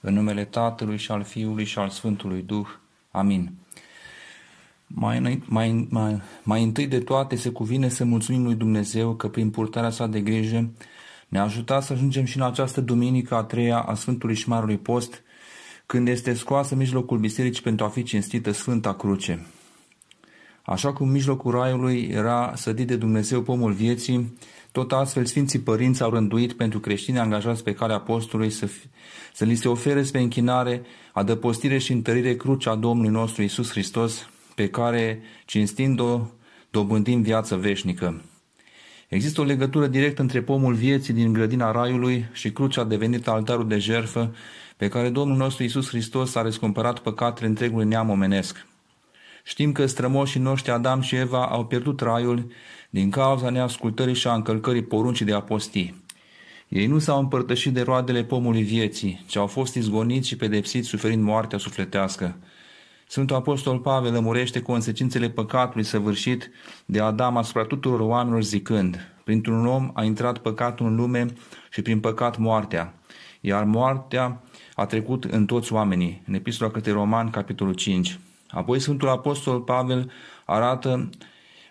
În numele Tatălui și al Fiului și al Sfântului Duh. Amin. Mai, mai, mai, mai întâi de toate se cuvine să mulțumim lui Dumnezeu că prin purtarea sa de grijă ne-a ajutat să ajungem și în această duminică a treia a Sfântului și Marului Post, când este scoasă în mijlocul bisericii pentru a fi cinstită Sfânta Cruce. Așa cum mijlocul raiului era sădit de Dumnezeu pomul vieții, tot astfel, Sfinții Părinți au rânduit pentru creștini angajați pe calea apostolului să, fi, să li se ofere spre închinare, adăpostire și întărire crucea Domnului nostru Isus Hristos, pe care, cinstind-o, dobândim viață veșnică. Există o legătură directă între pomul vieții din grădina Raiului și crucea devenită altarul de jerfă pe care Domnul nostru Isus Hristos a răscumpărat păcatele întregului neam omenesc. Știm că strămoșii noștri Adam și Eva au pierdut traiul din cauza neascultării și a încălcării poruncii de apostii. Ei nu s-au împărtășit de roadele pomului vieții, ci au fost izgoniți și pedepsiți suferind moartea sufletească. Sfântul Apostol Pavel lămurește consecințele păcatului săvârșit de Adam asupra tuturor oamenilor zicând, printr-un om a intrat păcatul în lume și prin păcat moartea, iar moartea a trecut în toți oamenii, în Epistola către Roman, capitolul 5. Apoi Sfântul Apostol Pavel arată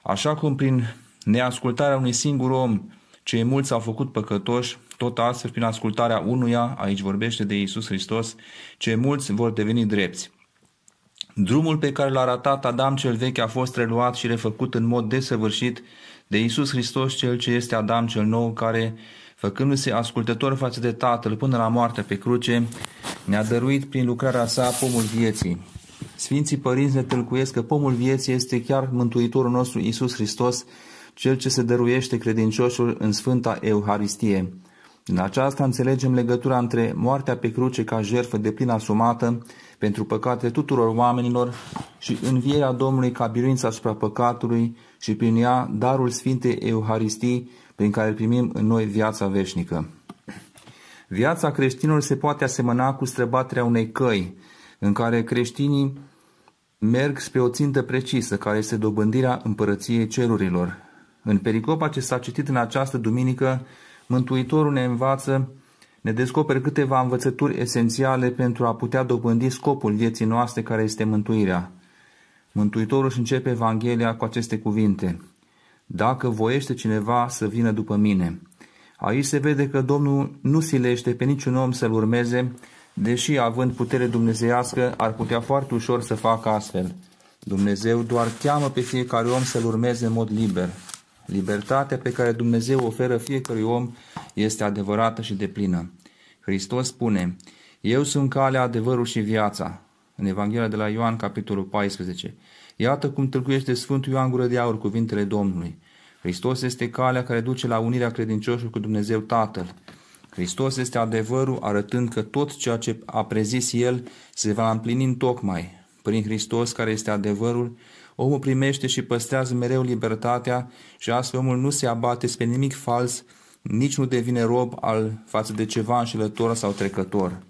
așa cum prin neascultarea unui singur om cei mulți s-au făcut păcătoși, tot astfel prin ascultarea unuia, aici vorbește de Iisus Hristos, cei mulți vor deveni drepți. Drumul pe care l-a ratat Adam cel vechi a fost reluat și refăcut în mod desăvârșit de Iisus Hristos cel ce este Adam cel nou, care, făcându-se ascultător față de Tatăl până la moarte pe cruce, ne-a dăruit prin lucrarea sa pomul vieții. Sfinții părinți ne tâlcuiesc că pomul vieții este chiar Mântuitorul nostru Iisus Hristos, Cel ce se dăruiește credincioșul în Sfânta Euharistie. Din aceasta înțelegem legătura între moartea pe cruce ca jertfă de plin asumată pentru păcate tuturor oamenilor și învierea Domnului ca biruință asupra păcatului și prin ea darul Sfintei Euharistii prin care primim în noi viața veșnică. Viața creștinilor se poate asemăna cu străbaterea unei căi în care creștinii merg spre o țintă precisă, care este dobândirea împărăției cerurilor. În pericopa ce s-a citit în această duminică, Mântuitorul ne învață, ne descoperă câteva învățături esențiale pentru a putea dobândi scopul vieții noastre care este mântuirea. Mântuitorul își începe Evanghelia cu aceste cuvinte. Dacă voiește cineva să vină după mine. Aici se vede că Domnul nu silește pe niciun om să-L urmeze, deși având putere dumnezeiască, ar putea foarte ușor să facă astfel. Dumnezeu doar cheamă pe fiecare om să-L urmeze în mod liber. Libertatea pe care Dumnezeu oferă fiecărui om este adevărată și deplină. Hristos spune, Eu sunt calea, adevărul și viața, în Evanghelia de la Ioan, capitolul 14. Iată cum tâlcuiește Sfântul Ioan Gură de Aur cuvintele Domnului. Hristos este calea care duce la unirea credincioșului cu Dumnezeu Tatăl. Hristos este adevărul arătând că tot ceea ce a prezis El se va împlini în tocmai. Prin Hristos care este adevărul, omul primește și păstrează mereu libertatea și astfel omul nu se abate spre nimic fals, nici nu devine rob al față de ceva înșelător sau trecător.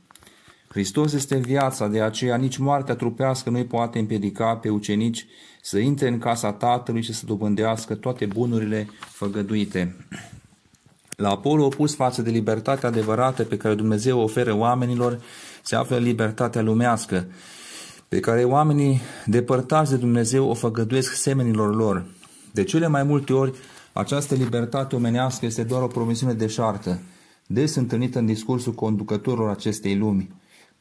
Hristos este viața, de aceea nici moartea trupească nu-i poate împiedica pe ucenici să intre în casa Tatălui și să dobândească toate bunurile făgăduite. La polul opus față de libertatea adevărată pe care Dumnezeu o oferă oamenilor, se află libertatea lumească, pe care oamenii depărtați de Dumnezeu o făgăduiesc semenilor lor. De cele mai multe ori, această libertate omenească este doar o promisiune deșartă, des întâlnită în discursul conducătorilor acestei lumi.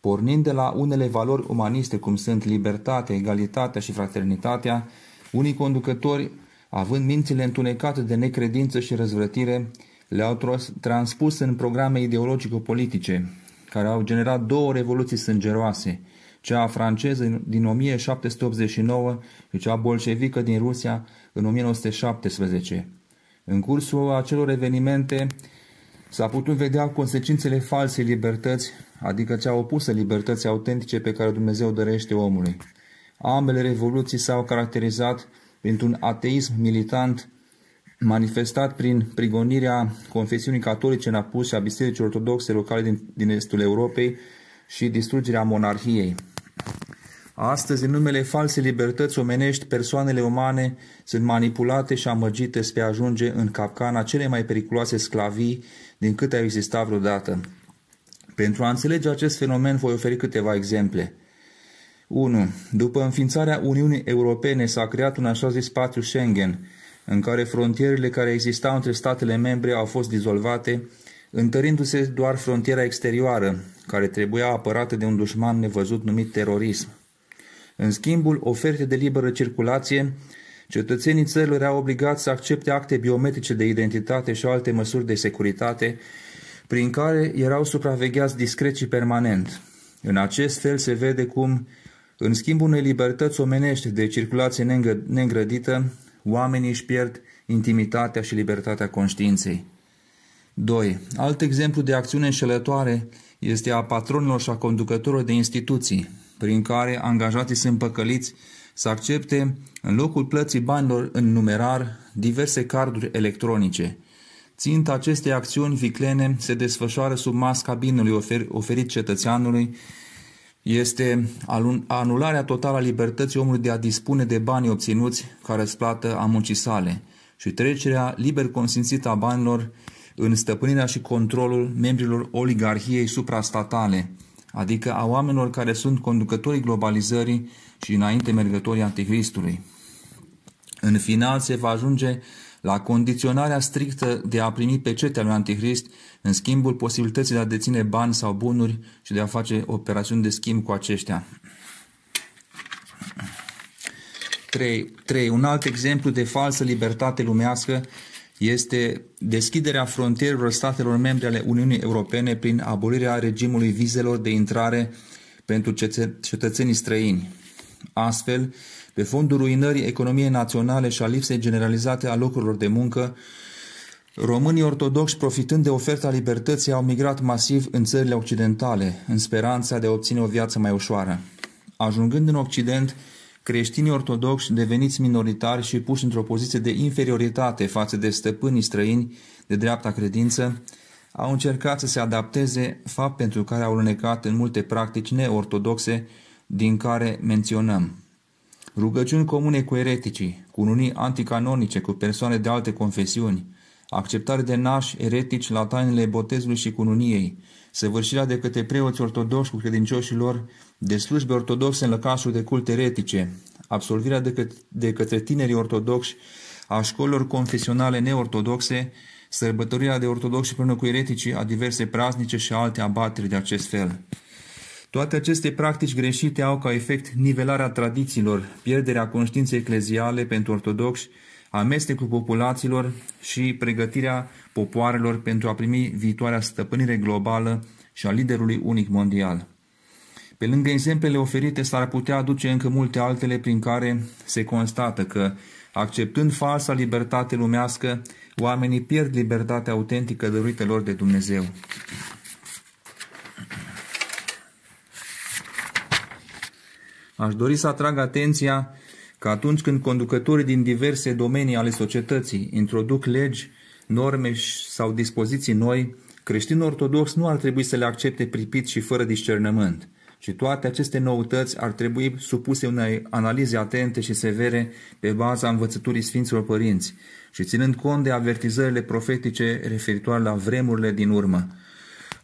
Pornind de la unele valori umaniste, cum sunt libertatea, egalitatea și fraternitatea, unii conducători, având mințile întunecate de necredință și răzvrătire, le-au transpus în programe ideologico-politice, care au generat două revoluții sângeroase, cea franceză din 1789 și cea bolșevică din Rusia în 1917. În cursul acelor evenimente s-a putut vedea consecințele false libertăți, adică cea opusă libertății autentice pe care Dumnezeu dorește omului. Ambele revoluții s-au caracterizat printr-un ateism militant manifestat prin prigonirea confesiunii catolice în apus și a bisericii ortodoxe locale din, din estul Europei și distrugerea monarhiei. Astăzi, în numele false libertăți omenești, persoanele umane sunt manipulate și amăgite spre a ajunge în capcana cele mai periculoase sclavii din câte au existat vreodată. Pentru a înțelege acest fenomen voi oferi câteva exemple. 1. După înființarea Uniunii Europene s-a creat un așa zis spațiu Schengen, în care frontierele care existau între statele membre au fost dizolvate, întărindu-se doar frontiera exterioară, care trebuia apărată de un dușman nevăzut numit terorism. În schimbul oferte de liberă circulație, cetățenii țărilor erau obligați să accepte acte biometrice de identitate și alte măsuri de securitate, prin care erau supravegheați discret și permanent. În acest fel se vede cum, în schimbul unei libertăți omenești de circulație neîngrădită, oamenii își pierd intimitatea și libertatea conștiinței. 2. Alt exemplu de acțiune înșelătoare este a patronilor și a conducătorilor de instituții, prin care angajații sunt păcăliți să accepte, în locul plății banilor în numerar, diverse carduri electronice. Ținta acestei acțiuni viclene se desfășoară sub masca binului ofer- oferit cetățeanului este anularea totală a libertății omului de a dispune de banii obținuți ca răsplată a muncii sale și trecerea liber consimțită a banilor în stăpânirea și controlul membrilor oligarhiei suprastatale, adică a oamenilor care sunt conducătorii globalizării și înainte mergătorii anticristului. În final se va ajunge la condiționarea strictă de a primi pecetea lui Antichrist în schimbul posibilității de a deține bani sau bunuri și de a face operațiuni de schimb cu aceștia. 3. 3. Un alt exemplu de falsă libertate lumească este deschiderea frontierelor statelor membre ale Uniunii Europene prin abolirea regimului vizelor de intrare pentru cetățenii străini. Astfel, pe fondul ruinării economiei naționale și a lipsei generalizate a locurilor de muncă, Românii ortodoxi, profitând de oferta libertății, au migrat masiv în țările occidentale, în speranța de a obține o viață mai ușoară. Ajungând în Occident, creștinii ortodoxi deveniți minoritari și puși într-o poziție de inferioritate față de stăpânii străini de dreapta credință, au încercat să se adapteze, fapt pentru care au lunecat în multe practici neortodoxe din care menționăm. Rugăciuni comune cu ereticii, unii anticanonice cu persoane de alte confesiuni, acceptare de nași eretici la tainele botezului și cununiei, săvârșirea de către preoți ortodoși cu credincioșilor de slujbe ortodoxe în lăcașul de cult eretice, absolvirea de, căt- de către tinerii ortodoxi a școlilor confesionale neortodoxe, sărbătorirea de ortodoxi până cu ereticii a diverse praznice și alte abateri de acest fel. Toate aceste practici greșite au ca efect nivelarea tradițiilor, pierderea conștiinței ecleziale pentru ortodoxi, amestecul populațiilor și pregătirea popoarelor pentru a primi viitoarea stăpânire globală și a liderului unic mondial. Pe lângă exemplele oferite, s-ar putea aduce încă multe altele prin care se constată că, acceptând falsa libertate lumească, oamenii pierd libertatea autentică dăruită lor de Dumnezeu. Aș dori să atrag atenția că atunci când conducătorii din diverse domenii ale societății introduc legi, norme sau dispoziții noi, creștinul ortodox nu ar trebui să le accepte pripit și fără discernământ, ci toate aceste noutăți ar trebui supuse unei analize atente și severe pe baza învățăturii Sfinților Părinți și ținând cont de avertizările profetice referitoare la vremurile din urmă.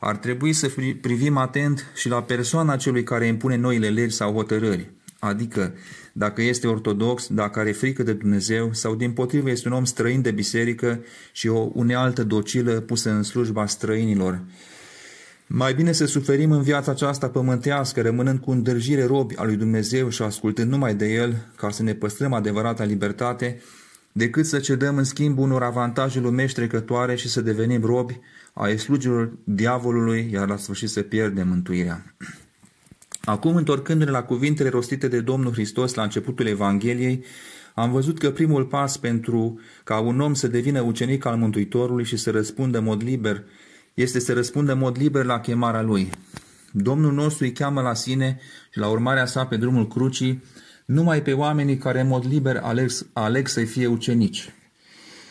Ar trebui să privim atent și la persoana celui care impune noile legi sau hotărâri, adică dacă este ortodox, dacă are frică de Dumnezeu sau din potrivă este un om străin de biserică și o unealtă docilă pusă în slujba străinilor. Mai bine să suferim în viața aceasta pământească, rămânând cu îndrăgire robi al lui Dumnezeu și ascultând numai de El, ca să ne păstrăm adevărata libertate, decât să cedăm în schimb unor avantaje lumești trecătoare și să devenim robi ai slugilor diavolului, iar la sfârșit se pierde mântuirea. Acum, întorcându-ne la cuvintele rostite de Domnul Hristos la începutul Evangheliei, am văzut că primul pas pentru ca un om să devină ucenic al Mântuitorului și să răspundă în mod liber este să răspundă în mod liber la chemarea lui. Domnul nostru îi cheamă la sine și la urmarea sa pe drumul crucii numai pe oamenii care în mod liber aleg, aleg să fie ucenici.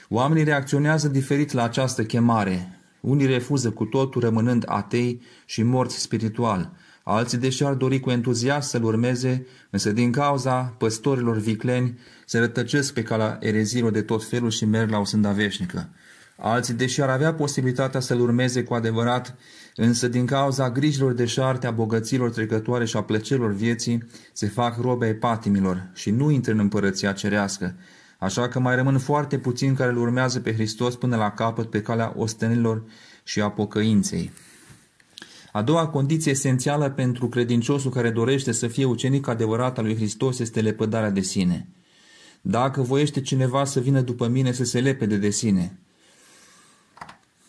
Oamenii reacționează diferit la această chemare. Unii refuză cu totul rămânând atei și morți spiritual, alții deși ar dori cu entuziasm să-l urmeze, însă din cauza păstorilor vicleni se rătăcesc pe calea erezilor de tot felul și merg la o sânda veșnică. Alții, deși ar avea posibilitatea să-l urmeze cu adevărat, însă din cauza grijilor de șarte, a bogăților trecătoare și a plăcerilor vieții, se fac robe patimilor și nu intră în împărăția cerească, Așa că mai rămân foarte puțini care îl urmează pe Hristos până la capăt pe calea ostenilor și a pocăinței. A doua condiție esențială pentru credinciosul care dorește să fie ucenic adevărat al lui Hristos este lepădarea de sine. Dacă voiește cineva să vină după mine să se lepede de sine.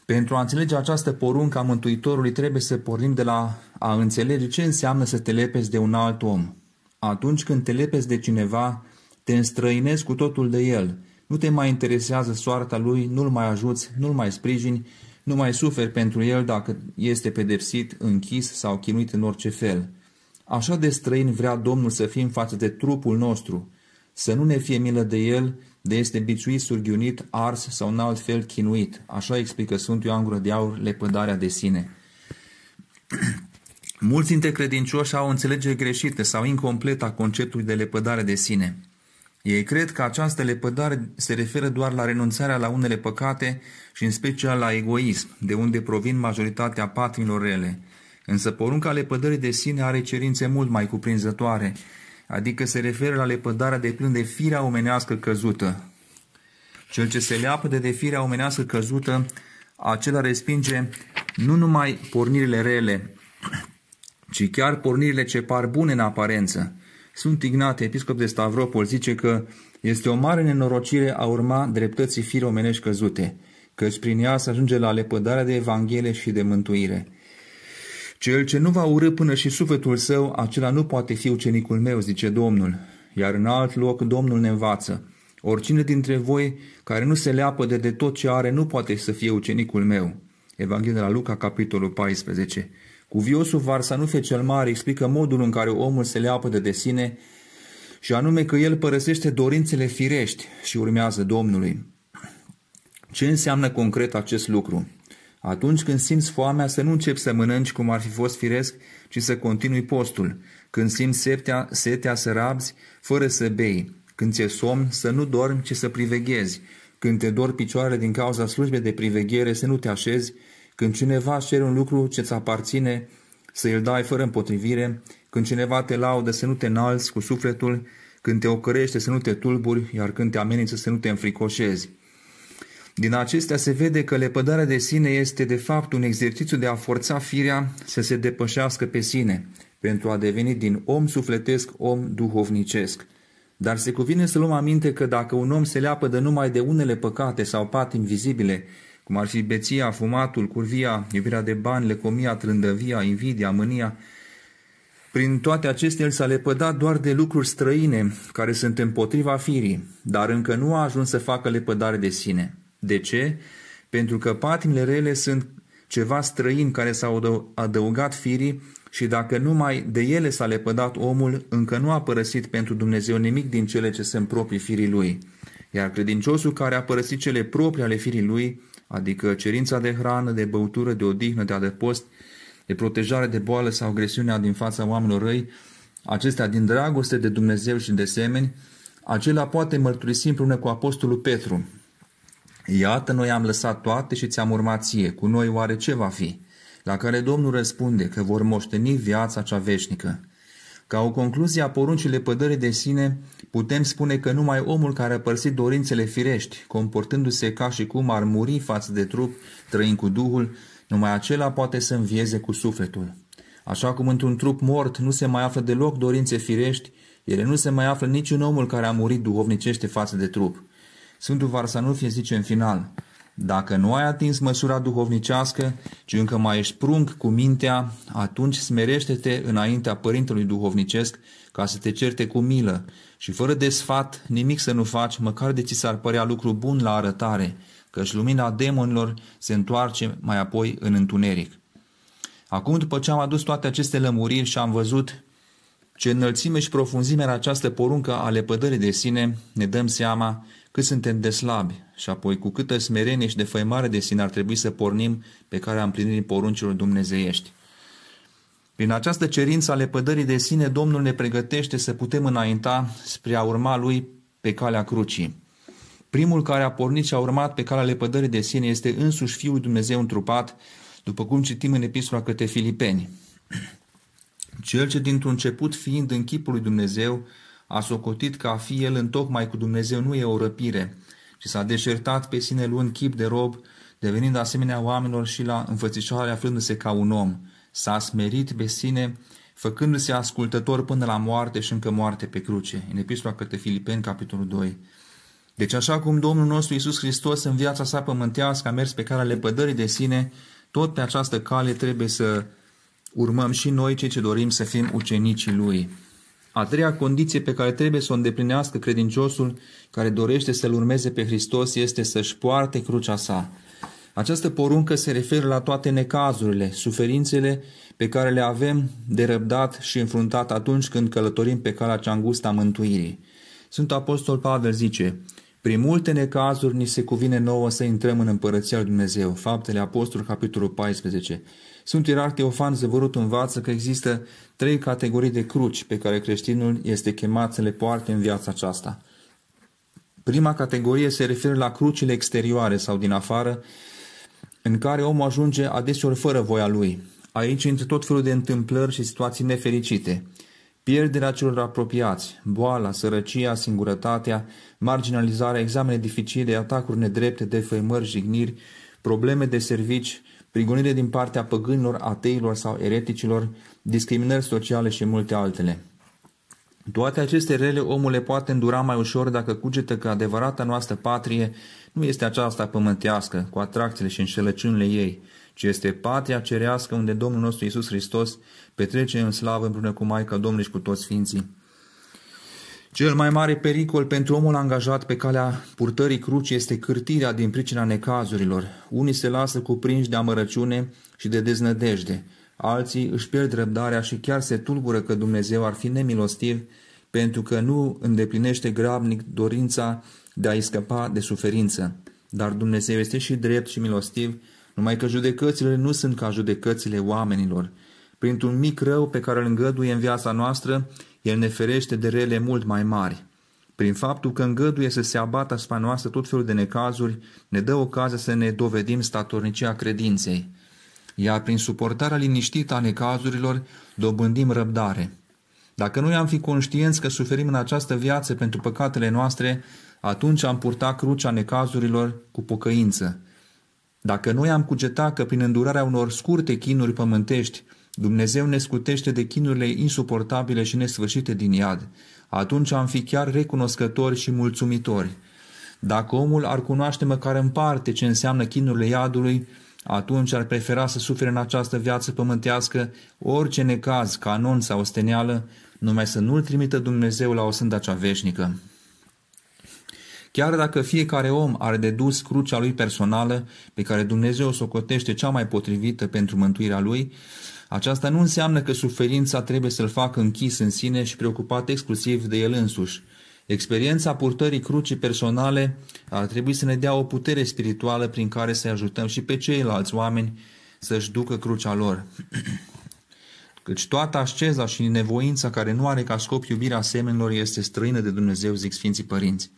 Pentru a înțelege această poruncă a Mântuitorului trebuie să pornim de la a înțelege ce înseamnă să te lepezi de un alt om. Atunci când te lepezi de cineva, te înstrăinezi cu totul de el. Nu te mai interesează soarta lui, nu-l mai ajuți, nu-l mai sprijini, nu mai suferi pentru el dacă este pedepsit, închis sau chinuit în orice fel. Așa de străin vrea Domnul să fim față de trupul nostru, să nu ne fie milă de el, de este biciuit, surghiunit, ars sau în alt fel chinuit. Așa explică Sfântul Ioan Gură de Aur lepădarea de sine. Mulți dintre credincioși au înțelege greșite sau incompletă a conceptului de lepădare de sine. Ei cred că această lepădare se referă doar la renunțarea la unele păcate și în special la egoism, de unde provin majoritatea patimilor rele. Însă porunca lepădării de sine are cerințe mult mai cuprinzătoare, adică se referă la lepădarea de plin de firea omenească căzută. Cel ce se leapă de firea omenească căzută, acela respinge nu numai pornirile rele, ci chiar pornirile ce par bune în aparență, sunt Ignate, episcop de Stavropol, zice că este o mare nenorocire a urma dreptății fire omenești căzute, căci prin ea se ajunge la lepădarea de Evanghelie și de mântuire. Cel ce nu va urâ până și sufletul său, acela nu poate fi ucenicul meu, zice Domnul. Iar în alt loc Domnul ne învață. Oricine dintre voi care nu se leapă de, de tot ce are, nu poate să fie ucenicul meu. Evanghelia de la Luca, capitolul 14. Cuviosul Varsanufe cel Mare explică modul în care omul se leapă de sine și anume că el părăsește dorințele firești și urmează Domnului. Ce înseamnă concret acest lucru? Atunci când simți foamea, să nu începi să mănânci cum ar fi fost firesc, ci să continui postul. Când simți setea, setea, să rabzi, fără să bei. Când ți-e somn, să nu dormi, ci să priveghezi. Când te dor picioarele din cauza slujbei de priveghere, să nu te așezi, când cineva cere un lucru ce ți aparține, să îl dai fără împotrivire, când cineva te laudă să nu te înalți cu sufletul, când te ocărește să nu te tulburi, iar când te amenință să nu te înfricoșezi. Din acestea se vede că lepădarea de sine este de fapt un exercițiu de a forța firea să se depășească pe sine, pentru a deveni din om sufletesc om duhovnicesc. Dar se cuvine să luăm aminte că dacă un om se leapă de numai de unele păcate sau pat invizibile, cum ar fi beția, fumatul, curvia, iubirea de bani, lecomia, trândăvia, invidia, mânia. Prin toate acestea el s-a lepădat doar de lucruri străine care sunt împotriva firii, dar încă nu a ajuns să facă lepădare de sine. De ce? Pentru că patimile rele sunt ceva străin care s au adăugat firii și dacă numai de ele s-a lepădat omul, încă nu a părăsit pentru Dumnezeu nimic din cele ce sunt proprii firii lui. Iar credinciosul care a părăsit cele proprii ale firii lui, adică cerința de hrană, de băutură, de odihnă, de adăpost, de protejare de boală sau agresiunea din fața oamenilor răi, acestea din dragoste de Dumnezeu și de semeni, acela poate mărturisi împreună cu Apostolul Petru. Iată, noi am lăsat toate și ți-am urmat ție, cu noi oare ce va fi? La care Domnul răspunde că vor moșteni viața cea veșnică. Ca o concluzie a poruncile pădării de sine, putem spune că numai omul care a părsit dorințele firești, comportându-se ca și cum ar muri față de trup, trăind cu Duhul, numai acela poate să învieze cu sufletul. Așa cum într-un trup mort nu se mai află deloc dorințe firești, ele nu se mai află niciun omul care a murit duhovnicește față de trup. Sfântul Varsanufie zice în final – dacă nu ai atins măsura duhovnicească, ci încă mai ești prunc cu mintea, atunci smerește-te înaintea Părintelui Duhovnicesc ca să te certe cu milă și fără de sfat nimic să nu faci, măcar de ți s-ar părea lucru bun la arătare, căci lumina demonilor se întoarce mai apoi în întuneric. Acum, după ce am adus toate aceste lămuriri și am văzut ce înălțime și profunzime era această poruncă a lepădării de sine, ne dăm seama cât suntem de slabi și apoi cu câtă smerenie și defăimare de sine ar trebui să pornim pe care am plinit poruncilor dumnezeiești. Prin această cerință a lepădării de sine, Domnul ne pregătește să putem înainta spre a urma Lui pe calea crucii. Primul care a pornit și a urmat pe calea lepădării de sine este însuși Fiul Dumnezeu întrupat, după cum citim în Epistola către Filipeni. Cel ce dintr-un început fiind în chipul lui Dumnezeu, a socotit că a fi el întocmai cu Dumnezeu nu e o răpire, ci s-a deșertat pe sine luând chip de rob, devenind asemenea oamenilor și la înfățișoare aflându-se ca un om. S-a smerit pe sine, făcându-se ascultător până la moarte și încă moarte pe cruce. În epistola către Filipeni, capitolul 2. Deci așa cum Domnul nostru Iisus Hristos în viața sa pământească a mers pe calea lepădării de sine, tot pe această cale trebuie să urmăm și noi cei ce dorim să fim ucenicii Lui. A treia condiție pe care trebuie să o îndeplinească credinciosul care dorește să-L urmeze pe Hristos este să-și poarte crucea sa. Această poruncă se referă la toate necazurile, suferințele pe care le avem de răbdat și înfruntat atunci când călătorim pe calea cea îngustă a mântuirii. Sunt Apostol Pavel zice, prin multe necazuri ni se cuvine nouă să intrăm în Împărăția lui Dumnezeu. Faptele Apostolului, capitolul 14. Sunt Ierarh Teofan Zăvărut învață că există trei categorii de cruci pe care creștinul este chemat să le poarte în viața aceasta. Prima categorie se referă la crucile exterioare sau din afară, în care omul ajunge adeseori fără voia lui. Aici intră tot felul de întâmplări și situații nefericite – Pierderea celor apropiați, boala, sărăcia, singurătatea, marginalizarea, examene dificile, atacuri nedrepte, defăimări, jigniri, probleme de servici, prigonire din partea păgânilor, ateilor sau ereticilor, discriminări sociale și multe altele. Toate aceste rele omul le poate îndura mai ușor dacă cugetă că adevărata noastră patrie nu este aceasta pământească, cu atracțiile și înșelăciunile ei, ci este patria cerească unde Domnul nostru Iisus Hristos petrece în slavă împreună cu Maica Domnului și cu toți Sfinții. Cel mai mare pericol pentru omul angajat pe calea purtării crucii este cârtirea din pricina necazurilor. Unii se lasă cuprinși de amărăciune și de deznădejde, alții își pierd răbdarea și chiar se tulbură că Dumnezeu ar fi nemilostiv pentru că nu îndeplinește grabnic dorința de a-i scăpa de suferință. Dar Dumnezeu este și drept și milostiv numai că judecățile nu sunt ca judecățile oamenilor. Printr-un mic rău pe care îl îngăduie în viața noastră, El ne ferește de rele mult mai mari. Prin faptul că îngăduie să se abată asupra noastră tot felul de necazuri, ne dă ocazia să ne dovedim statornicia credinței. Iar prin suportarea liniștită a necazurilor, dobândim răbdare. Dacă noi am fi conștienți că suferim în această viață pentru păcatele noastre, atunci am purta crucea necazurilor cu pocăință. Dacă noi am cugeta că prin îndurarea unor scurte chinuri pământești, Dumnezeu ne scutește de chinurile insuportabile și nesfârșite din iad, atunci am fi chiar recunoscători și mulțumitori. Dacă omul ar cunoaște măcar în parte ce înseamnă chinurile iadului, atunci ar prefera să sufere în această viață pământească orice necaz, canon sau steneală, numai să nu-l trimită Dumnezeu la o sânda cea veșnică. Chiar dacă fiecare om ar dedus crucea lui personală, pe care Dumnezeu o socotește cea mai potrivită pentru mântuirea lui, aceasta nu înseamnă că suferința trebuie să-l facă închis în sine și preocupat exclusiv de el însuși. Experiența purtării crucii personale ar trebui să ne dea o putere spirituală prin care să ajutăm și pe ceilalți oameni să-și ducă crucea lor. Căci toată asceza și nevoința care nu are ca scop iubirea semenilor este străină de Dumnezeu, zic Sfinții Părinți.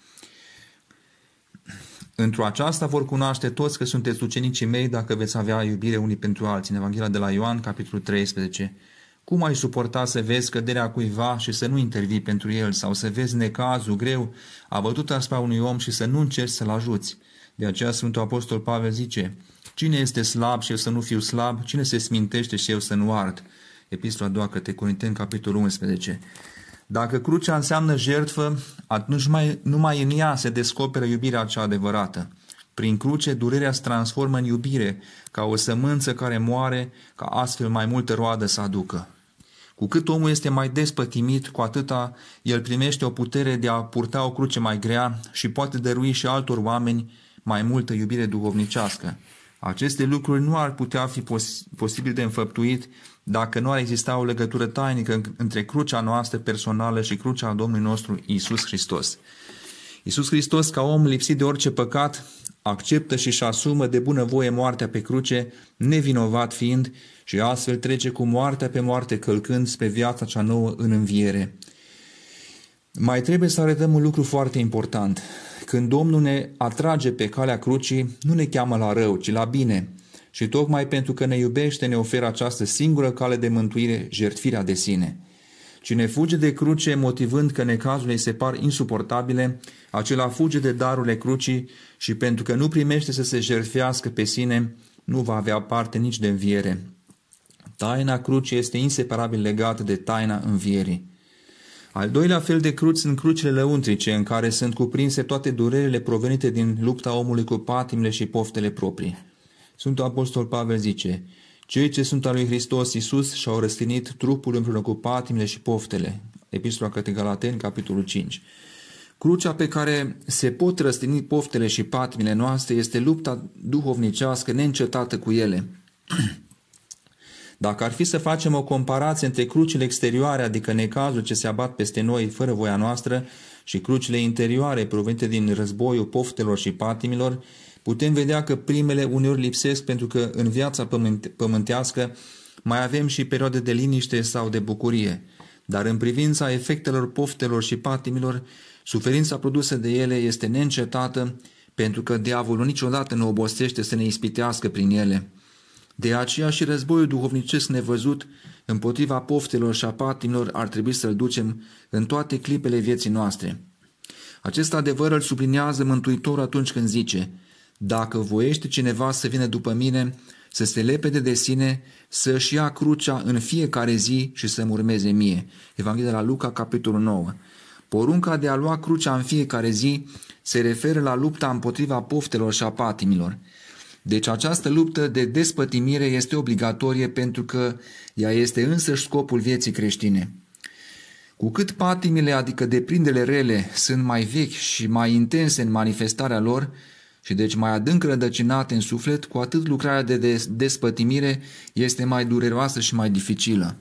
Într-o aceasta vor cunoaște toți că sunteți ucenicii mei dacă veți avea iubire unii pentru alții. În Evanghelia de la Ioan, capitolul 13. Cum ai suporta să vezi căderea cuiva și să nu intervii pentru el sau să vezi necazul greu avătut asupra unui om și să nu încerci să-l ajuți? De aceea Sfântul Apostol Pavel zice, Cine este slab și eu să nu fiu slab? Cine se smintește și eu să nu ard? Epistola 2 către Corinteni, capitolul 11. Dacă crucea înseamnă jertfă, atunci mai, numai în ea se descoperă iubirea cea adevărată. Prin cruce, durerea se transformă în iubire, ca o sămânță care moare, ca astfel mai multă roadă să aducă. Cu cât omul este mai despătimit, cu atâta el primește o putere de a purta o cruce mai grea și poate dărui și altor oameni mai multă iubire duhovnicească. Aceste lucruri nu ar putea fi pos- posibil de înfăptuit dacă nu ar exista o legătură tainică între crucea noastră personală și crucea Domnului nostru Isus Hristos. Isus Hristos, ca om lipsit de orice păcat, acceptă și își asumă de bunăvoie moartea pe cruce, nevinovat fiind, și astfel trece cu moartea pe moarte, călcând spre viața cea nouă în înviere. Mai trebuie să arătăm un lucru foarte important. Când Domnul ne atrage pe calea crucii, nu ne cheamă la rău, ci la bine – și tocmai pentru că ne iubește, ne oferă această singură cale de mântuire, jertfirea de sine. Cine fuge de cruce, motivând că necazurile se par insuportabile, acela fuge de darurile crucii și pentru că nu primește să se jertfească pe sine, nu va avea parte nici de înviere. Taina crucii este inseparabil legată de taina învierii. Al doilea fel de cruci sunt crucile lăuntrice, în care sunt cuprinse toate durerile provenite din lupta omului cu patimile și poftele proprii. Sfântul Apostol Pavel zice, Cei ce sunt al lui Hristos Iisus și-au răstinit trupul împreună cu patimile și poftele. Epistola către Galateni, capitolul 5. Crucea pe care se pot răstini poftele și patimile noastre este lupta duhovnicească neîncetată cu ele. Dacă ar fi să facem o comparație între crucile exterioare, adică necazul ce se abat peste noi fără voia noastră, și crucile interioare provenite din războiul poftelor și patimilor, putem vedea că primele uneori lipsesc pentru că în viața pământească mai avem și perioade de liniște sau de bucurie, dar în privința efectelor poftelor și patimilor, suferința produsă de ele este neîncetată pentru că diavolul niciodată nu obosește să ne ispitească prin ele. De aceea și războiul duhovnicesc nevăzut împotriva poftelor și a patimilor ar trebui să-l ducem în toate clipele vieții noastre. Acest adevăr îl sublinează Mântuitor atunci când zice – dacă voiește cineva să vină după mine, să se lepede de sine, să-și ia crucea în fiecare zi și să-mi urmeze mie. Evanghelia la Luca, capitolul 9. Porunca de a lua crucea în fiecare zi se referă la lupta împotriva poftelor și a patimilor. Deci această luptă de despătimire este obligatorie pentru că ea este însăși scopul vieții creștine. Cu cât patimile, adică deprindele rele, sunt mai vechi și mai intense în manifestarea lor, și deci mai adânc rădăcinate în suflet, cu atât lucrarea de despătimire este mai dureroasă și mai dificilă.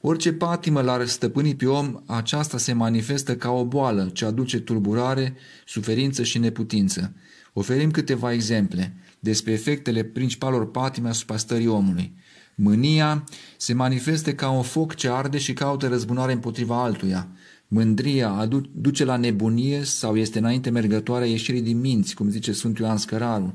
Orice patimă l-ar stăpâni pe om, aceasta se manifestă ca o boală ce aduce tulburare, suferință și neputință. Oferim câteva exemple despre efectele principalor patime asupra stării omului. Mânia se manifestă ca un foc ce arde și caută răzbunare împotriva altuia. Mândria adu- duce la nebunie sau este înainte mergătoarea ieșirii din minți, cum zice Sfântul Ioan Scăraru.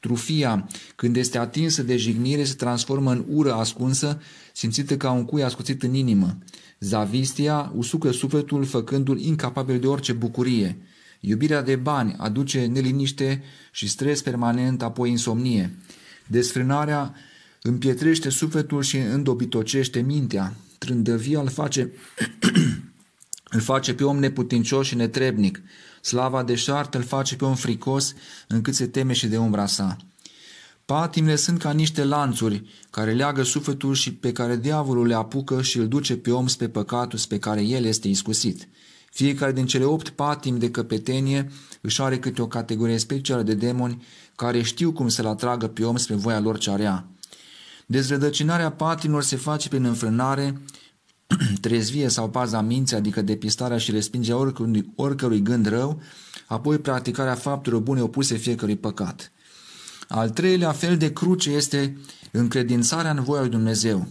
Trufia, când este atinsă de jignire, se transformă în ură ascunsă, simțită ca un cui ascuțit în inimă. Zavistia usucă sufletul făcându-l incapabil de orice bucurie. Iubirea de bani aduce neliniște și stres permanent, apoi insomnie. Desfrânarea împietrește sufletul și îndobitocește mintea. Trândăvia îl face îl face pe om neputincios și netrebnic. Slava deșartă îl face pe om fricos, încât se teme și de umbra sa. Patimile sunt ca niște lanțuri care leagă sufletul și pe care diavolul le apucă și îl duce pe om spre păcatul spre care el este iscusit. Fiecare din cele opt patimi de căpetenie își are câte o categorie specială de demoni care știu cum să-l atragă pe om spre voia lor ce area. Dezrădăcinarea patimilor se face prin înfrânare trezvie sau paza minții, adică depistarea și respingerea oricărui, oricărui gând rău, apoi practicarea faptelor bune opuse fiecărui păcat. Al treilea fel de cruce este încredințarea în voia lui Dumnezeu.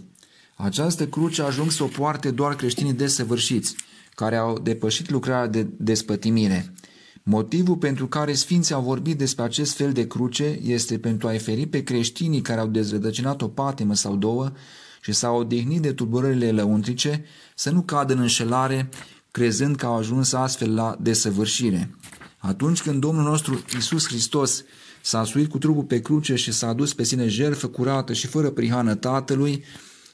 Această cruce ajung să o poarte doar creștinii desăvârșiți, care au depășit lucrarea de despătimire. Motivul pentru care Sfinții au vorbit despre acest fel de cruce este pentru a-i feri pe creștinii care au dezrădăcinat o patimă sau două și s au odihnit de tulburările lăuntrice, să nu cadă în înșelare, crezând că au ajuns astfel la desăvârșire. Atunci când Domnul nostru Isus Hristos s-a suit cu trupul pe cruce și s-a dus pe sine jertfă curată și fără prihană Tatălui,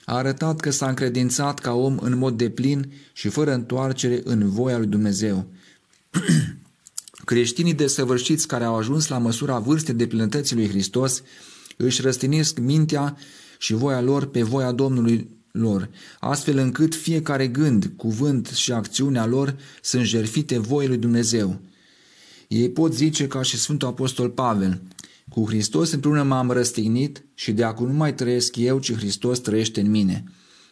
a arătat că s-a încredințat ca om în mod deplin și fără întoarcere în voia lui Dumnezeu. Creștinii desăvârșiți care au ajuns la măsura vârstei de plinătății lui Hristos își răstinesc mintea și voia lor pe voia Domnului lor, astfel încât fiecare gând, cuvânt și acțiunea lor sunt jerfite voii lui Dumnezeu. Ei pot zice ca și Sfântul Apostol Pavel, cu Hristos împreună m-am răstignit și de acum nu mai trăiesc eu, ci Hristos trăiește în mine.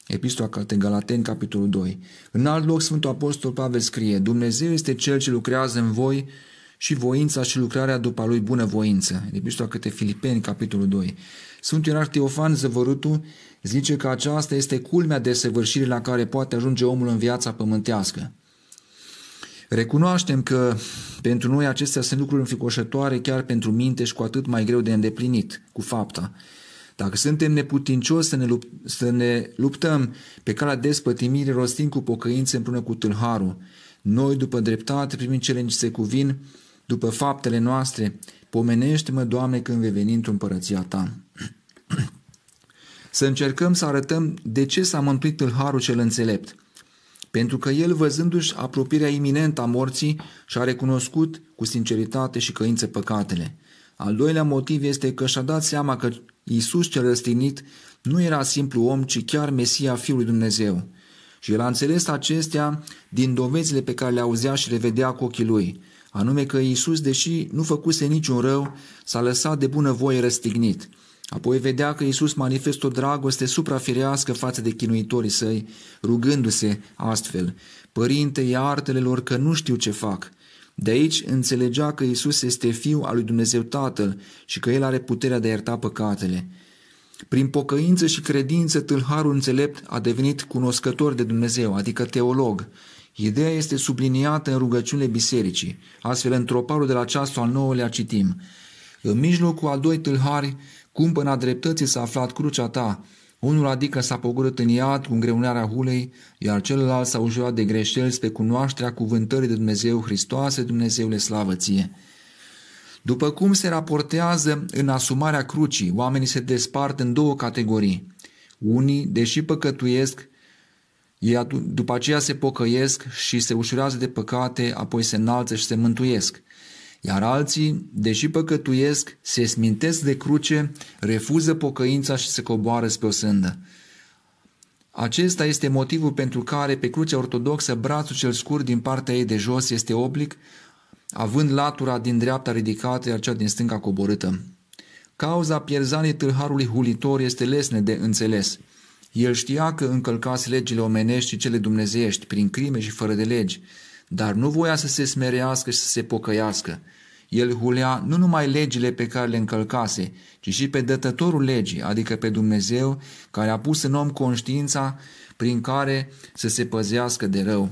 Epistola către Galateni, capitolul 2. În alt loc, Sfântul Apostol Pavel scrie, Dumnezeu este Cel ce lucrează în voi și voința și lucrarea după lui bună voință. Epistola câte Filipeni, capitolul 2. Sfântul Ionar Teofan Zăvărutu zice că aceasta este culmea de săvârșire la care poate ajunge omul în viața pământească. Recunoaștem că pentru noi acestea sunt lucruri înfricoșătoare chiar pentru minte și cu atât mai greu de îndeplinit cu fapta. Dacă suntem neputincioși să ne, lup- să ne luptăm pe calea despătimirii rostind cu pocăință împreună cu tâlharul, noi după dreptate primim cele ce se cuvin după faptele noastre, pomenește-mă, Doamne, când vei veni într-o împărăția Ta. să încercăm să arătăm de ce s-a mântuit tâlharul cel înțelept. Pentru că el, văzându-și apropierea iminentă a morții, și-a recunoscut cu sinceritate și căință păcatele. Al doilea motiv este că și-a dat seama că Iisus cel răstignit nu era simplu om, ci chiar Mesia Fiului Dumnezeu. Și el a înțeles acestea din dovezile pe care le auzea și le vedea cu ochii lui – anume că Iisus, deși nu făcuse niciun rău, s-a lăsat de bună voie răstignit. Apoi vedea că Iisus manifestă o dragoste suprafirească față de chinuitorii săi, rugându-se astfel, Părinte, iartele lor că nu știu ce fac. De aici înțelegea că Iisus este Fiul al lui Dumnezeu Tatăl și că El are puterea de a ierta păcatele. Prin pocăință și credință, tâlharul înțelept a devenit cunoscător de Dumnezeu, adică teolog, Ideea este subliniată în rugăciunile bisericii. Astfel, într-o parul de la ceasul al nouălea citim. În mijlocul a doi tâlhari, până dreptății s-a aflat crucea ta, unul adică s-a pogorât în iad cu îngreunarea hulei, iar celălalt s-a ujurat de greșeli spre cunoașterea cuvântării de Dumnezeu Hristoase, Dumnezeule slavăție. După cum se raportează în asumarea crucii, oamenii se despart în două categorii. Unii, deși păcătuiesc, ei după aceea se pocăiesc și se ușurează de păcate, apoi se înalță și se mântuiesc. Iar alții, deși păcătuiesc, se smintesc de cruce, refuză pocăința și se coboară spre o sândă. Acesta este motivul pentru care pe crucea ortodoxă brațul cel scurt din partea ei de jos este oblic, având latura din dreapta ridicată, iar cea din stânga coborâtă. Cauza pierzanii tâlharului hulitor este lesne de înțeles – el știa că încălcați legile omenești și cele dumnezeiești, prin crime și fără de legi, dar nu voia să se smerească și să se pocăiască. El hulea nu numai legile pe care le încălcase, ci și pe dătătorul legii, adică pe Dumnezeu, care a pus în om conștiința prin care să se păzească de rău.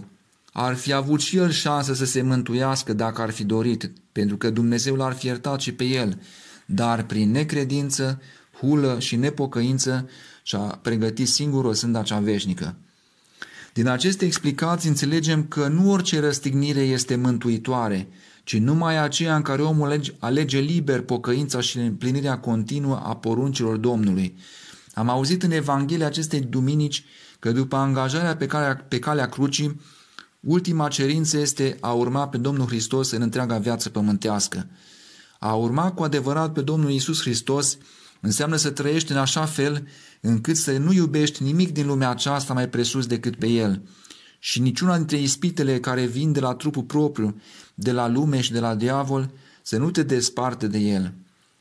Ar fi avut și el șansă să se mântuiască dacă ar fi dorit, pentru că Dumnezeu l-ar fi iertat și pe el, dar prin necredință hulă și nepocăință și a pregătit singur o sânda cea veșnică. Din aceste explicații înțelegem că nu orice răstignire este mântuitoare, ci numai aceea în care omul alege liber pocăința și împlinirea continuă a poruncilor Domnului. Am auzit în Evanghelia acestei duminici că după angajarea pe calea, pe calea crucii, ultima cerință este a urma pe Domnul Hristos în întreaga viață pământească. A urma cu adevărat pe Domnul Isus Hristos Înseamnă să trăiești în așa fel încât să nu iubești nimic din lumea aceasta mai presus decât pe el și niciuna dintre ispitele care vin de la trupul propriu, de la lume și de la diavol, să nu te desparte de el.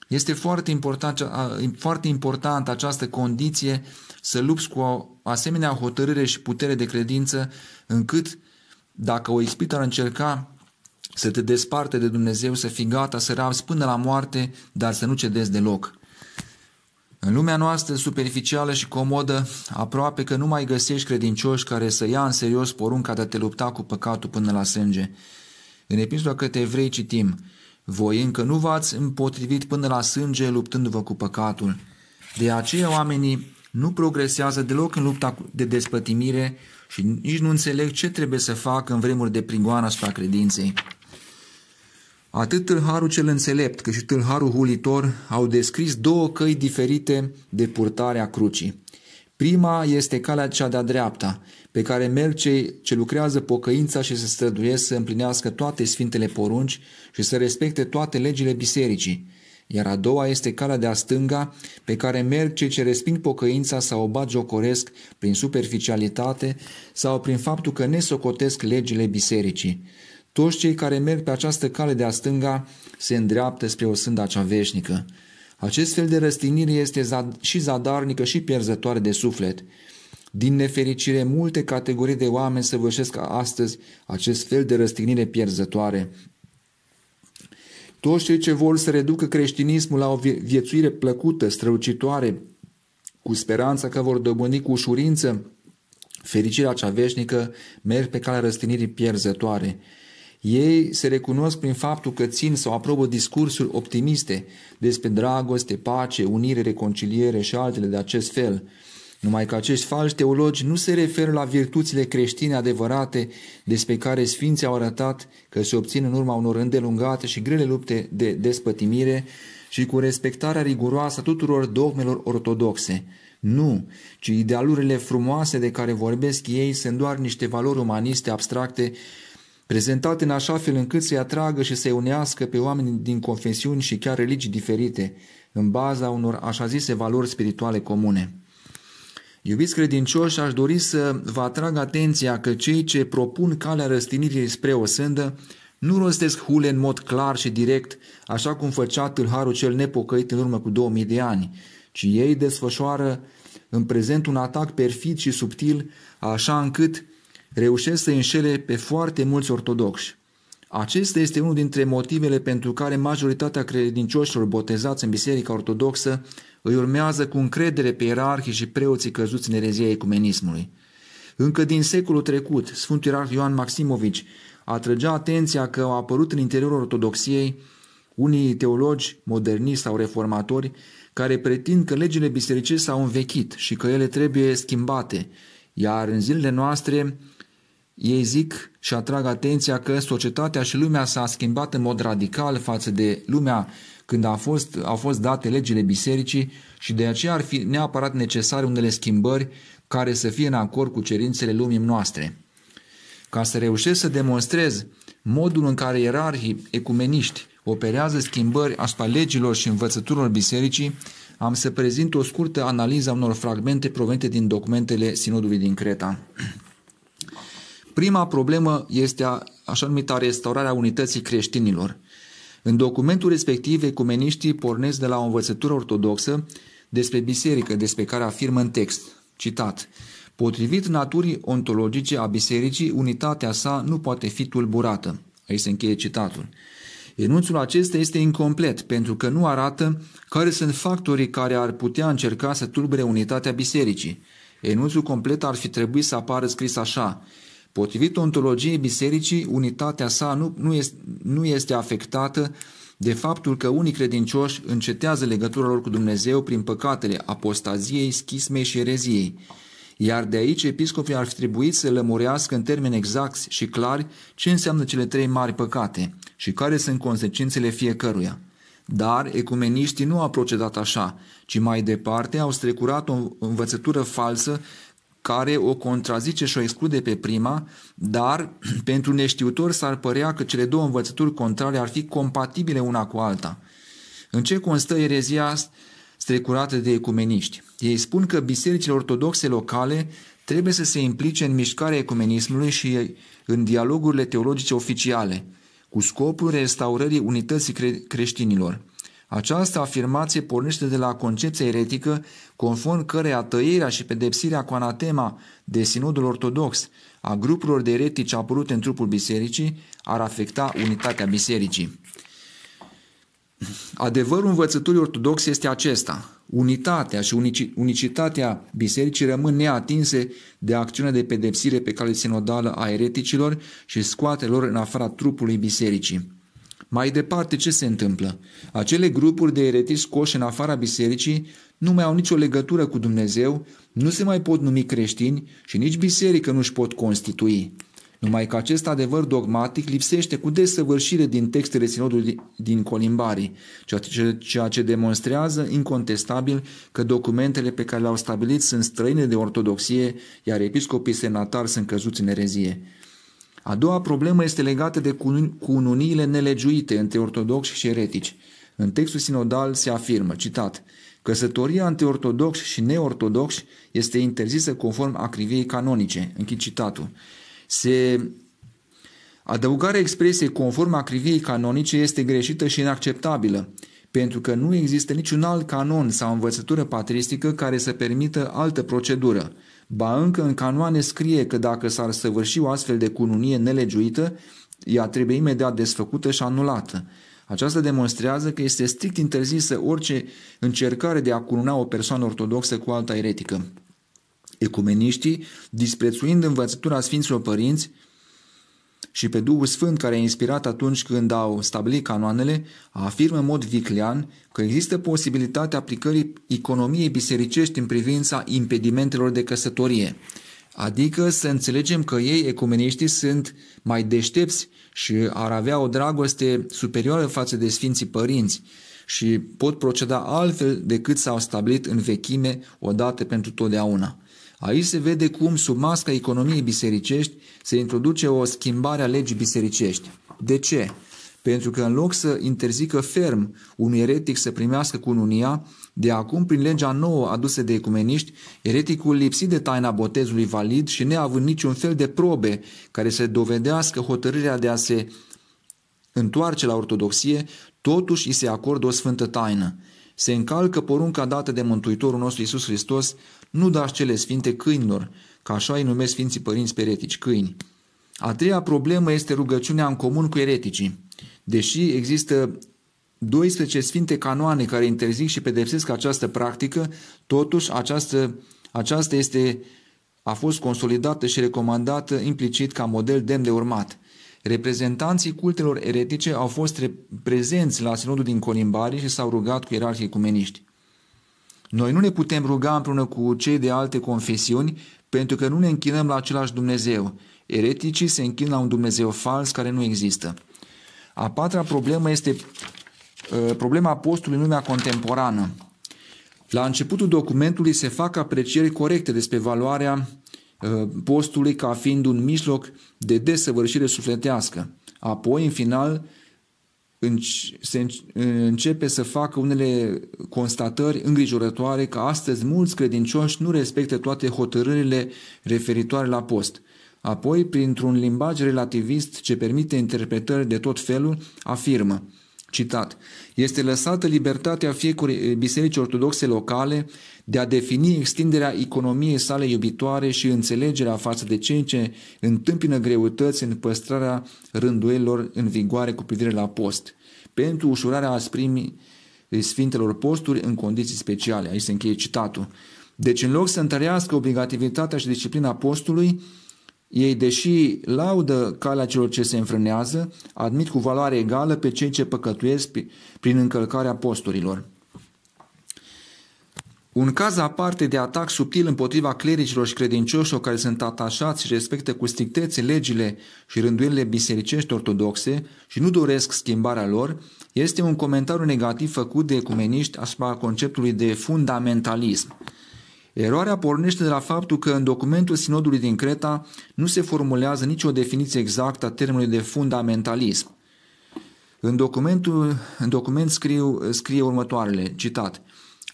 Este foarte important, foarte important această condiție să lupți cu o asemenea hotărâre și putere de credință încât dacă o ispită ar încerca să te desparte de Dumnezeu, să fii gata să rabzi până la moarte, dar să nu cedezi deloc. În lumea noastră superficială și comodă, aproape că nu mai găsești credincioși care să ia în serios porunca de a te lupta cu păcatul până la sânge. În epistola către evrei citim, voi încă nu v-ați împotrivit până la sânge luptându-vă cu păcatul. De aceea oamenii nu progresează deloc în lupta de despătimire și nici nu înțeleg ce trebuie să facă în vremuri de pringoană asupra credinței. Atât tâlharul cel înțelept cât și tâlharul hulitor au descris două căi diferite de a crucii. Prima este calea cea de-a dreapta, pe care merg cei ce lucrează pocăința și se străduiesc să împlinească toate sfintele porunci și să respecte toate legile bisericii, iar a doua este calea de-a stânga, pe care merg cei ce resping pocăința sau o bat jocoresc prin superficialitate sau prin faptul că nesocotesc legile bisericii. Toți cei care merg pe această cale de-a stânga se îndreaptă spre o sânda cea veșnică. Acest fel de răstinire este și zadarnică și pierzătoare de suflet. Din nefericire, multe categorii de oameni săvârșesc astăzi acest fel de răstignire pierzătoare. Toți cei ce vor să reducă creștinismul la o viețuire plăcută, strălucitoare, cu speranța că vor dobândi cu ușurință fericirea cea veșnică, merg pe calea răstignirii pierzătoare. Ei se recunosc prin faptul că țin sau aprobă discursuri optimiste despre dragoste, pace, unire, reconciliere și altele de acest fel. Numai că acești falși teologi nu se referă la virtuțile creștine adevărate despre care sfinții au arătat că se obțin în urma unor îndelungate și grele lupte de despătimire și cu respectarea riguroasă a tuturor dogmelor ortodoxe. Nu, ci idealurile frumoase de care vorbesc ei sunt doar niște valori umaniste abstracte prezentate în așa fel încât să-i atragă și să-i unească pe oameni din confesiuni și chiar religii diferite, în baza unor așa zise valori spirituale comune. Iubiți credincioși, aș dori să vă atrag atenția că cei ce propun calea răstinirii spre o sândă nu rostesc hule în mod clar și direct, așa cum făcea tâlharul cel nepocăit în urmă cu 2000 de ani, ci ei desfășoară în prezent un atac perfid și subtil, așa încât reușesc să înșele pe foarte mulți ortodoxi. Acesta este unul dintre motivele pentru care majoritatea credincioșilor botezați în Biserica Ortodoxă îi urmează cu încredere pe ierarhii și preoții căzuți în erezia ecumenismului. Încă din secolul trecut, Sfântul Ierarh Ioan Maximovici atrăgea atenția că au apărut în interiorul ortodoxiei unii teologi moderniști sau reformatori care pretind că legile bisericești s-au învechit și că ele trebuie schimbate, iar în zilele noastre ei zic și atrag atenția că societatea și lumea s-a schimbat în mod radical față de lumea când a fost, au fost date legile bisericii și de aceea ar fi neapărat necesare unele schimbări care să fie în acord cu cerințele lumii noastre. Ca să reușesc să demonstrez modul în care ierarhii ecumeniști operează schimbări asupra legilor și învățăturilor bisericii, am să prezint o scurtă analiză a unor fragmente provenite din documentele Sinodului din Creta. Prima problemă este a, așa numita restaurarea unității creștinilor. În documentul respectiv, ecumeniștii pornesc de la o învățătură ortodoxă despre biserică, despre care afirmă în text, citat, Potrivit naturii ontologice a bisericii, unitatea sa nu poate fi tulburată. Aici se încheie citatul. Enunțul acesta este incomplet pentru că nu arată care sunt factorii care ar putea încerca să tulbure unitatea bisericii. Enunțul complet ar fi trebuit să apară scris așa. Potrivit ontologiei bisericii, unitatea sa nu, nu, este, nu este afectată de faptul că unii credincioși încetează legătura lor cu Dumnezeu prin păcatele apostaziei, schismei și ereziei. Iar de aici episcopii ar fi trebuit să lămurească în termeni exacti și clari ce înseamnă cele trei mari păcate și care sunt consecințele fiecăruia. Dar ecumeniștii nu au procedat așa, ci mai departe au strecurat o învățătură falsă care o contrazice și o exclude pe prima, dar pentru neștiutori s-ar părea că cele două învățături contrare ar fi compatibile una cu alta. În ce constă erezia strecurată de ecumeniști? Ei spun că bisericile ortodoxe locale trebuie să se implice în mișcarea ecumenismului și în dialogurile teologice oficiale, cu scopul restaurării unității creștinilor. Această afirmație pornește de la concepția eretică conform căreia tăierea și pedepsirea cu anatema de sinodul ortodox a grupurilor de eretici apărute în trupul bisericii ar afecta unitatea bisericii. Adevărul învățăturii ortodoxe este acesta. Unitatea și unicitatea bisericii rămân neatinse de acțiunea de pedepsire pe cale sinodală a ereticilor și scoatelor în afara trupului bisericii. Mai departe, ce se întâmplă? Acele grupuri de eretici scoși în afara bisericii nu mai au nicio legătură cu Dumnezeu, nu se mai pot numi creștini și nici biserică nu își pot constitui. Numai că acest adevăr dogmatic lipsește cu desăvârșire din textele sinodului din Colimbari, ceea ce demonstrează incontestabil că documentele pe care le-au stabilit sunt străine de ortodoxie, iar episcopii senatari sunt căzuți în erezie. A doua problemă este legată de cununiile nelegiuite între ortodoxi și eretici. În textul sinodal se afirmă, citat, Căsătoria între ortodoxi și neortodoxi este interzisă conform acriviei canonice. Închid citatul. Se... Adăugarea expresiei conform acriviei canonice este greșită și inacceptabilă, pentru că nu există niciun alt canon sau învățătură patristică care să permită altă procedură. Ba încă în canoane scrie că dacă s-ar săvârși o astfel de cununie nelegiuită, ea trebuie imediat desfăcută și anulată. Aceasta demonstrează că este strict interzisă orice încercare de a cununa o persoană ortodoxă cu alta eretică. Ecumeniștii, disprețuind învățătura Sfinților Părinți, și pe Duhul Sfânt care a inspirat atunci când au stabilit canoanele, afirmă în mod viclean că există posibilitatea aplicării economiei bisericești în privința impedimentelor de căsătorie. Adică să înțelegem că ei, ecumeniștii, sunt mai deștepți și ar avea o dragoste superioară față de Sfinții Părinți și pot proceda altfel decât s-au stabilit în vechime odată pentru totdeauna. Aici se vede cum, sub masca economiei bisericești, se introduce o schimbare a legii bisericești. De ce? Pentru că în loc să interzică ferm un eretic să primească cununia, de acum, prin legea nouă adusă de ecumeniști, ereticul lipsit de taina botezului valid și neavând niciun fel de probe care să dovedească hotărârea de a se întoarce la ortodoxie, totuși îi se acordă o sfântă taină se încalcă porunca dată de Mântuitorul nostru Iisus Hristos, nu dați cele sfinte câinilor, ca așa îi numesc Sfinții Părinți pe eretici, câini. A treia problemă este rugăciunea în comun cu ereticii. Deși există 12 sfinte canoane care interzic și pedepsesc această practică, totuși această, aceasta este, a fost consolidată și recomandată implicit ca model demn de urmat – Reprezentanții cultelor eretice au fost prezenți la sinodul din Colimbari și s-au rugat cu ierarhii ecumeniști. Noi nu ne putem ruga împreună cu cei de alte confesiuni pentru că nu ne închinăm la același Dumnezeu. Ereticii se închină la un Dumnezeu fals care nu există. A patra problemă este uh, problema postului în lumea contemporană. La începutul documentului se fac aprecieri corecte despre valoarea Uh, postului ca fiind un mijloc de desăvârșire sufletească. Apoi, în final, se începe să facă unele constatări îngrijorătoare că astăzi mulți credincioși nu respectă toate hotărârile referitoare la post. Apoi, printr-un limbaj relativist ce permite interpretări de tot felul, afirmă – Citat. Este lăsată libertatea fiecărei eh, biserici ortodoxe locale de a defini extinderea economiei sale iubitoare și înțelegerea față de cei ce întâmpină greutăți în păstrarea rânduielor în vigoare cu privire la post, pentru ușurarea asprimii eh, Sfintelor posturi în condiții speciale. Aici se încheie citatul. Deci în loc să întărească obligativitatea și disciplina postului, ei, deși laudă calea celor ce se înfrânează, admit cu valoare egală pe cei ce păcătuiesc prin încălcarea posturilor. Un caz aparte de atac subtil împotriva clericilor și credincioșilor care sunt atașați și respectă cu strictețe legile și rânduielile bisericești ortodoxe și nu doresc schimbarea lor, este un comentariu negativ făcut de ecumeniști asupra conceptului de fundamentalism Eroarea pornește de la faptul că în documentul sinodului din Creta nu se formulează nicio definiție exactă a termenului de fundamentalism. În, documentul, în document scriu, scrie următoarele, citat,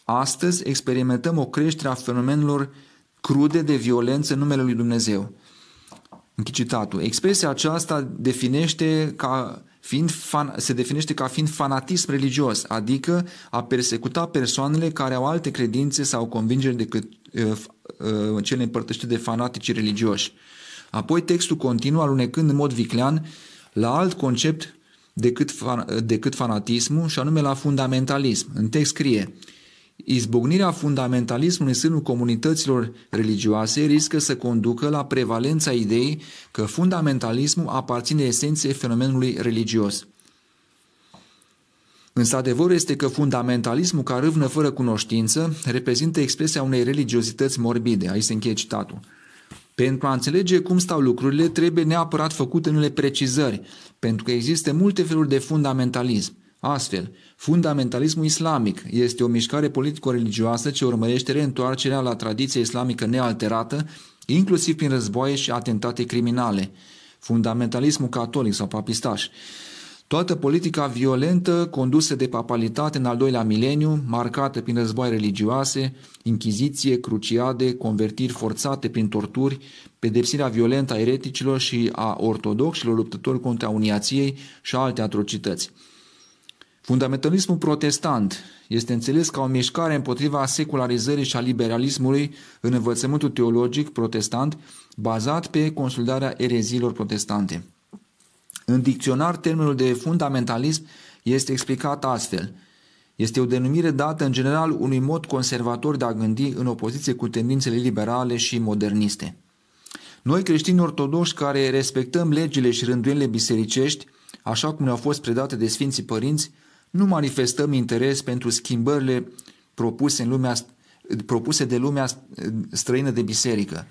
Astăzi experimentăm o creștere a fenomenelor crude de violență în numele lui Dumnezeu. Închicitatul. citatul. Expresia aceasta definește ca fiind fan, se definește ca fiind fanatism religios, adică a persecuta persoanele care au alte credințe sau convingeri decât uh, uh, cele împărtășite de fanatici religioși. Apoi textul continuă alunecând în mod viclean la alt concept decât, fan, decât fanatismul și anume la fundamentalism. În text scrie Izbucnirea fundamentalismului în sânul comunităților religioase riscă să conducă la prevalența ideii că fundamentalismul aparține esenței fenomenului religios. Însă adevărul este că fundamentalismul ca râvnă fără cunoștință reprezintă expresia unei religiozități morbide. Aici se încheie citatul. Pentru a înțelege cum stau lucrurile, trebuie neapărat făcute unele precizări, pentru că există multe feluri de fundamentalism. Astfel, fundamentalismul islamic este o mișcare politico-religioasă ce urmărește reîntoarcerea la tradiția islamică nealterată, inclusiv prin războaie și atentate criminale. Fundamentalismul catolic sau papistaș. Toată politica violentă condusă de papalitate în al doilea mileniu, marcată prin războaie religioase, inchiziție, cruciade, convertiri forțate prin torturi, pedepsirea violentă a ereticilor și a ortodoxilor luptători contra uniației și alte atrocități. Fundamentalismul protestant este înțeles ca o mișcare împotriva secularizării și a liberalismului în învățământul teologic protestant bazat pe consolidarea ereziilor protestante. În dicționar, termenul de fundamentalism este explicat astfel. Este o denumire dată în general unui mod conservator de a gândi în opoziție cu tendințele liberale și moderniste. Noi creștini ortodoși care respectăm legile și rânduielile bisericești, așa cum ne-au fost predate de Sfinții Părinți, nu manifestăm interes pentru schimbările propuse, în lumea, propuse de lumea străină de biserică.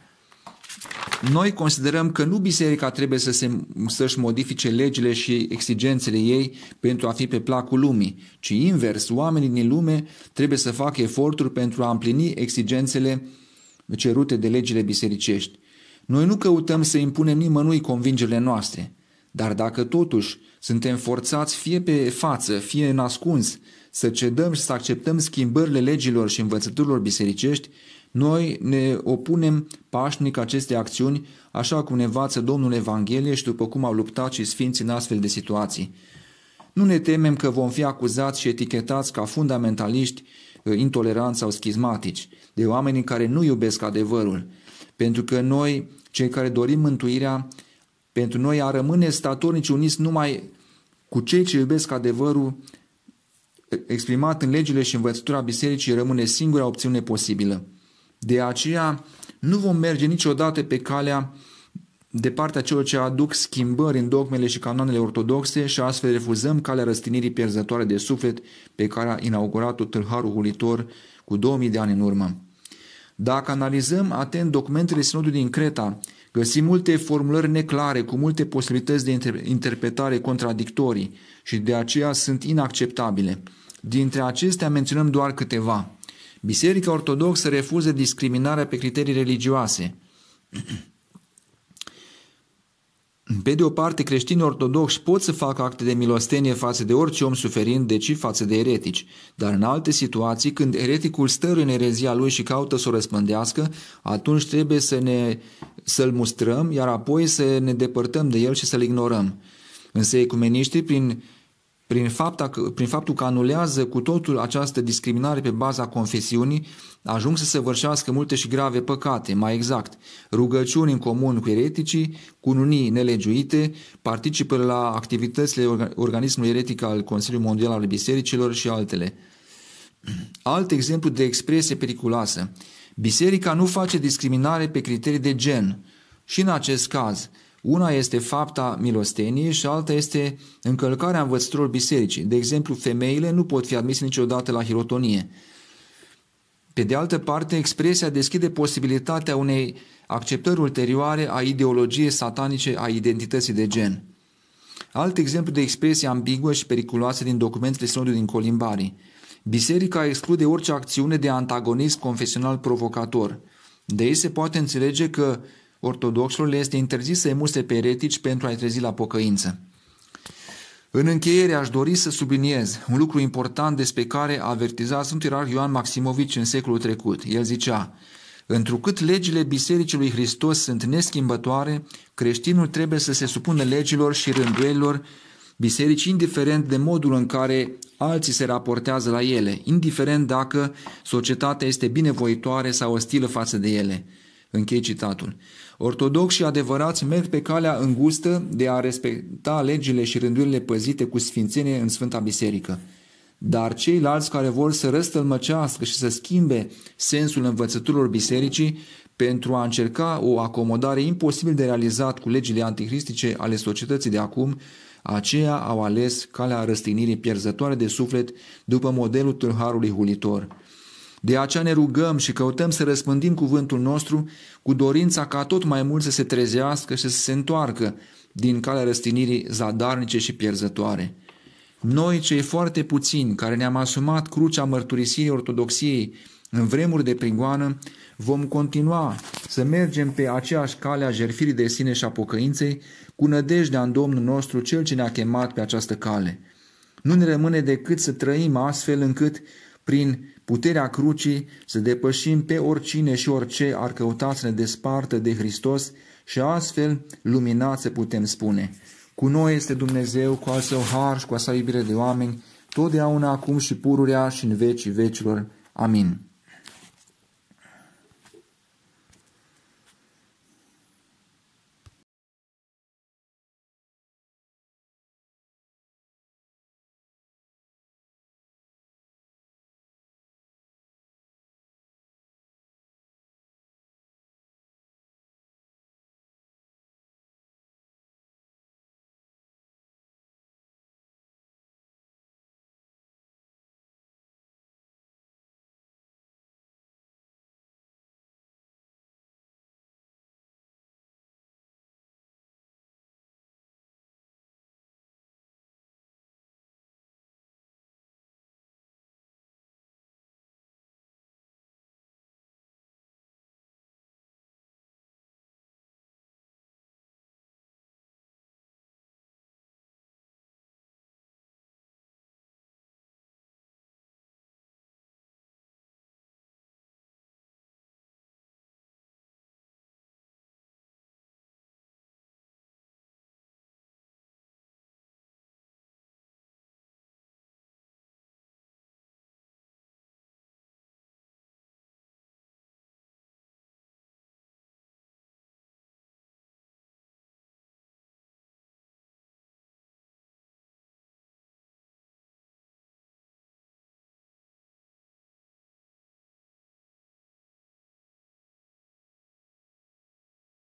Noi considerăm că nu biserica trebuie să se, să-și modifice legile și exigențele ei pentru a fi pe placul lumii, ci invers, oamenii din lume trebuie să facă eforturi pentru a împlini exigențele cerute de legile bisericești. Noi nu căutăm să impunem nimănui convingerile noastre, dar dacă totuși suntem forțați fie pe față, fie în ascuns, să cedăm și să acceptăm schimbările legilor și învățăturilor bisericești, noi ne opunem pașnic aceste acțiuni, așa cum ne învață Domnul Evanghelie și după cum au luptat și sfinții în astfel de situații. Nu ne temem că vom fi acuzați și etichetați ca fundamentaliști, ă, intoleranți sau schismatici, de oamenii care nu iubesc adevărul, pentru că noi, cei care dorim mântuirea, pentru noi a rămâne statornici uniți numai cu cei ce iubesc adevărul exprimat în legile și învățătura bisericii rămâne singura opțiune posibilă. De aceea nu vom merge niciodată pe calea de partea celor ce aduc schimbări în dogmele și canoanele ortodoxe și astfel refuzăm calea răstinirii pierzătoare de suflet pe care a inaugurat-o tâlharul hulitor cu 2000 de ani în urmă. Dacă analizăm atent documentele sinodului din Creta Găsim multe formulări neclare, cu multe posibilități de interpretare contradictorii și de aceea sunt inacceptabile. Dintre acestea menționăm doar câteva. Biserica Ortodoxă refuză discriminarea pe criterii religioase. Pe de o parte, creștinii ortodoxi pot să facă acte de milostenie față de orice om suferind, deci față de eretici, dar în alte situații, când ereticul stă în erezia lui și caută să o răspândească, atunci trebuie să ne, să-l mustrăm, iar apoi să ne depărtăm de el și să-l ignorăm. Însă ecumeniștii, prin prin, fapta, prin faptul că anulează cu totul această discriminare pe baza confesiunii, ajung să se vărșească multe și grave păcate, mai exact, rugăciuni în comun cu ereticii, cununii nelegiuite, participă la activitățile organismului eretic al Consiliului Mondial al Bisericilor și altele. Alt exemplu de expresie periculoasă. Biserica nu face discriminare pe criterii de gen. Și în acest caz, una este fapta milosteniei și alta este încălcarea învățăturilor bisericii. De exemplu, femeile nu pot fi admise niciodată la hirotonie. Pe de altă parte, expresia deschide posibilitatea unei acceptări ulterioare a ideologiei satanice a identității de gen. Alt exemplu de expresie ambiguă și periculoasă din documentele Sinodului din Colimbarii. Biserica exclude orice acțiune de antagonism confesional provocator. De ei se poate înțelege că ortodoxilor le este interzis să emuse pe eretici pentru a-i trezi la pocăință. În încheiere aș dori să subliniez un lucru important despre care avertiza Sfântul Ierarh Ioan Maximovici în secolul trecut. El zicea, Întrucât legile Bisericii lui Hristos sunt neschimbătoare, creștinul trebuie să se supună legilor și rânduielilor biserici, indiferent de modul în care alții se raportează la ele, indiferent dacă societatea este binevoitoare sau ostilă față de ele. Închei citatul. Ortodoxi și adevărați merg pe calea îngustă de a respecta legile și rândurile păzite cu sfințenie în Sfânta Biserică. Dar ceilalți care vor să răstălmăcească și să schimbe sensul învățăturilor bisericii pentru a încerca o acomodare imposibil de realizat cu legile anticristice ale societății de acum, aceia au ales calea răstignirii pierzătoare de suflet după modelul tâlharului hulitor. De aceea ne rugăm și căutăm să răspândim cuvântul nostru cu dorința ca tot mai mult să se trezească și să se întoarcă din calea răstinirii zadarnice și pierzătoare. Noi, cei foarte puțini care ne-am asumat crucea mărturisirii ortodoxiei în vremuri de prigoană, vom continua să mergem pe aceeași cale a jerfirii de sine și a pocăinței, cu nădejdea în Domnul nostru, Cel ce ne-a chemat pe această cale. Nu ne rămâne decât să trăim astfel încât, prin puterea crucii, să depășim pe oricine și orice ar căuta să ne despartă de Hristos și astfel luminați să putem spune. Cu noi este Dumnezeu, cu al său har și cu a sa iubire de oameni, totdeauna acum și pururea și în vecii vecilor. Amin.